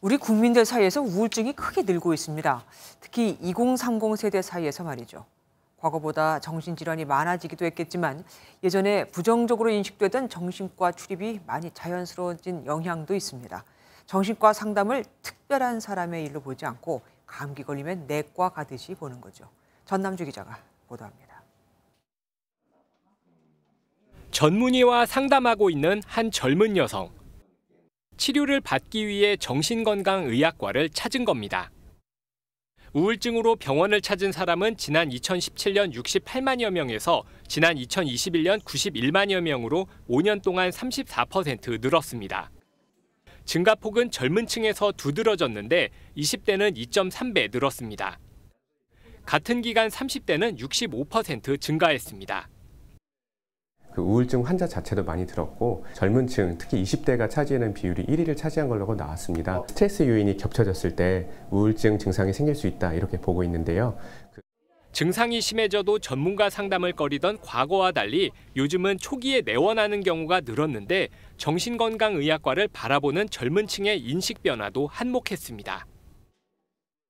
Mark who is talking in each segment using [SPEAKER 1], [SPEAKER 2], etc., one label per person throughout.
[SPEAKER 1] 우리 국민들 사이에서 우울증이 크게 늘고 있습니다. 특히 2030 세대 사이에서 말이죠. 과거보다 정신질환이 많아지기도 했겠지만 예전에 부정적으로 인식되던 정신과 출입이 많이 자연스러워진 영향도 있습니다. 정신과 상담을 특별한 사람의 일로 보지 않고 감기 걸리면 내과 가듯이 보는 거죠. 전남주 기자가 보도합니다.
[SPEAKER 2] 전문의와 상담하고 있는 한 젊은 여성. 치료를 받기 위해 정신건강의학과를 찾은 겁니다. 우울증으로 병원을 찾은 사람은 지난 2017년 68만여 명에서 지난 2021년 91만여 명으로 5년 동안 34% 늘었습니다. 증가폭은 젊은 층에서 두드러졌는데 20대는 2.3배 늘었습니다. 같은 기간 30대는 65% 증가했습니다. 그 우울증 환자 자체도 많이 들었고 젊은 층 특히 20대가 차지하는 비율이 1위를 차지한 걸로 나왔습니다. 어. 스트레스 요인이 겹쳐졌을 때 우울증 증상이 생길 수 있다 이렇게 보고 있는데요. 그 증상이 심해져도 전문가 상담을 꺼리던 과거와 달리 요즘은 초기에 내원하는 경우가 늘었는데 정신건강의학과를 바라보는 젊은 층의 인식 변화도 한몫했습니다.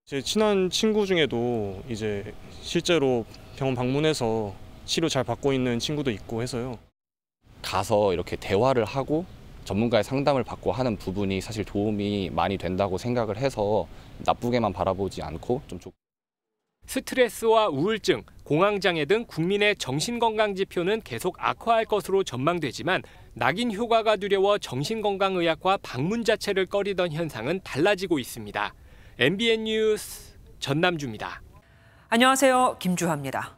[SPEAKER 2] 제 친한 친구 중에도 이제 실제로 병원 방문해서 치료 잘 받고 있는 친구도 있고 해서요. 가서 이렇게 대화를 하고 전문가의 상담을 받고 하는 부분이 사실 도움이 많이 된다고 생각을 해서 나쁘게만 바라보지 않고 좀 좋... 스트레스와 우울증, 공황장애 등 국민의 정신건강 지표는 계속 악화할 것으로 전망되지만 낙인 효과가 두려워 정신건강의학과 방문 자체를 꺼리던 현상은 달라지고 있습니다. MBN 뉴스 전남주입니다.
[SPEAKER 1] 안녕하세요. 김주화입니다.